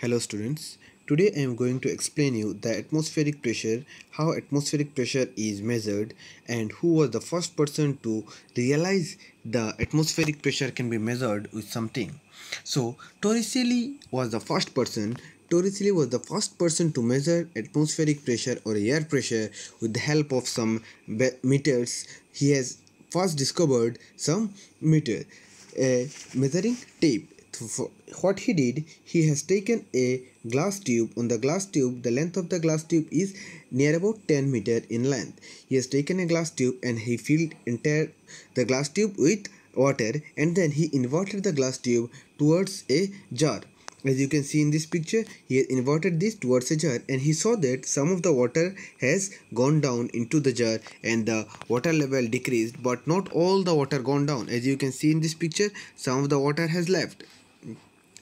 Hello students, today I am going to explain you the atmospheric pressure, how atmospheric pressure is measured and who was the first person to realize the atmospheric pressure can be measured with something. So Torricelli was the first person Torricelli was the first person to measure atmospheric pressure or air pressure with the help of some meters. He has first discovered some meter, a measuring tape so what he did he has taken a glass tube on the glass tube the length of the glass tube is near about 10 meter in length he has taken a glass tube and he filled entire the glass tube with water and then he inverted the glass tube towards a jar as you can see in this picture he has inverted this towards a jar and he saw that some of the water has gone down into the jar and the water level decreased but not all the water gone down as you can see in this picture some of the water has left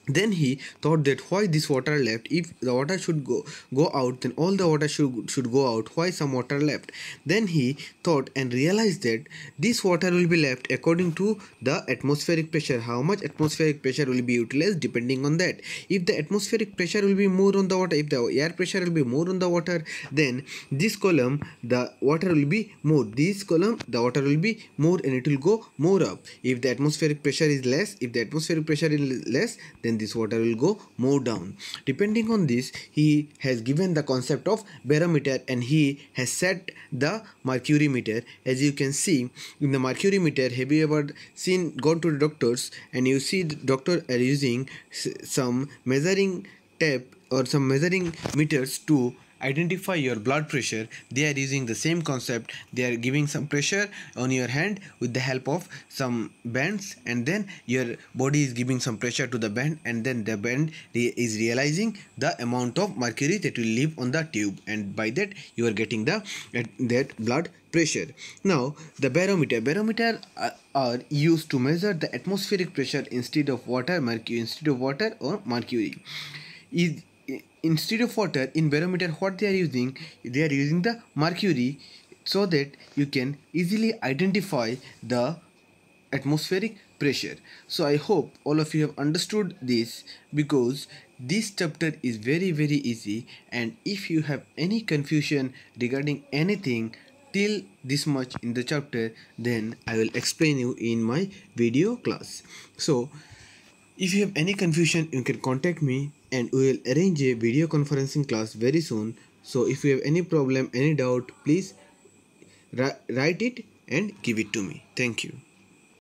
then he thought that why this water left if the water should go go out then all the water should should go out why some water left then he thought and realized that this water will be left according to the atmospheric pressure how much atmospheric pressure will be utilized depending on that if the atmospheric pressure will be more on the water if the air pressure will be more on the water then this column the water will be more this column the water will be more and it will go more up if the atmospheric pressure is less if the atmospheric pressure is less then this water will go more down depending on this he has given the concept of barometer and he has set the mercury meter as you can see in the mercury meter have you ever seen gone to the doctors and you see the doctor are using some measuring tape or some measuring meters to identify your blood pressure they are using the same concept they are giving some pressure on your hand with the help of some bands and then your body is giving some pressure to the band and then the band re is realizing the amount of mercury that will leave on the tube and by that you are getting the uh, that blood pressure now the barometer barometer uh, are used to measure the atmospheric pressure instead of water mercury instead of water or mercury is instead of water in barometer what they are using they are using the mercury so that you can easily identify the atmospheric pressure so i hope all of you have understood this because this chapter is very very easy and if you have any confusion regarding anything till this much in the chapter then i will explain you in my video class so if you have any confusion you can contact me and we will arrange a video conferencing class very soon so if you have any problem any doubt please write it and give it to me thank you